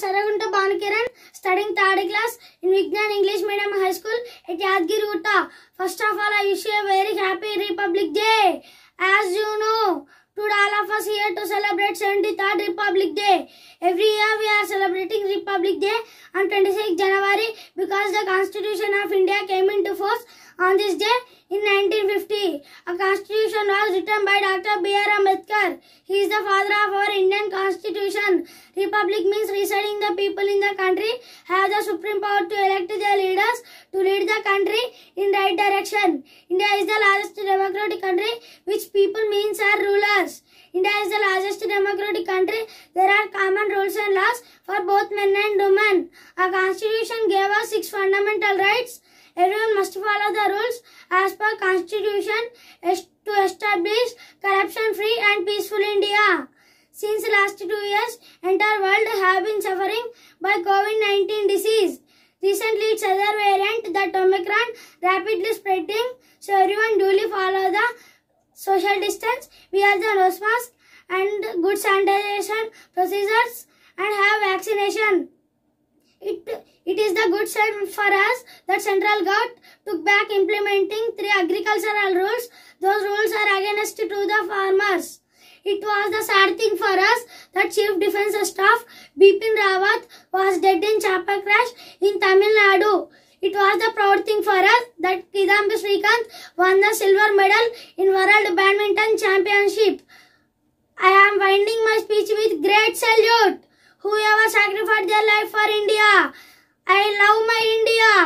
सरगुंट Bhanukiran studying third class in Vignan English medium high school it Yadagirigutta first of all I wish you very happy republic day as you know to all of us here to celebrate seventy republic day every year we are celebrating republic day on twenty January because the constitution of India came in force on this day In 1950, a constitution was written by Dr. B.R. Ambedkar. He is the father of our Indian constitution. Republic means residing the people in the country have the supreme power to elect their leaders to lead the country in right direction. India is the largest democratic country which people means are rulers. India is the largest democratic country. There are common rules and laws for both men and women. Our constitution gave us six fundamental rights. Everyone must follow the rules as per constitution to establish corruption-free and peaceful India. Since last two years, entire world have been suffering by COVID-19 disease. Recently, its other variant, that Omicron, rapidly spreading. So everyone duly follow the social distance, wear the nose mask and good sanitation procedures and have vaccination. It, it is the good sign for us that central government took back implementing three agricultural rules. Those rules are against to the farmers. It was the sad thing for us that Chief Defence Staff Bipin Rawat was dead in Chapa crash in Tamil Nadu. It was the proud thing for us that Kidambi Srikanth won the silver medal in World Badminton Championship. I am winding my speech with great salute. Whoever sacrificed their life for India, I love my India.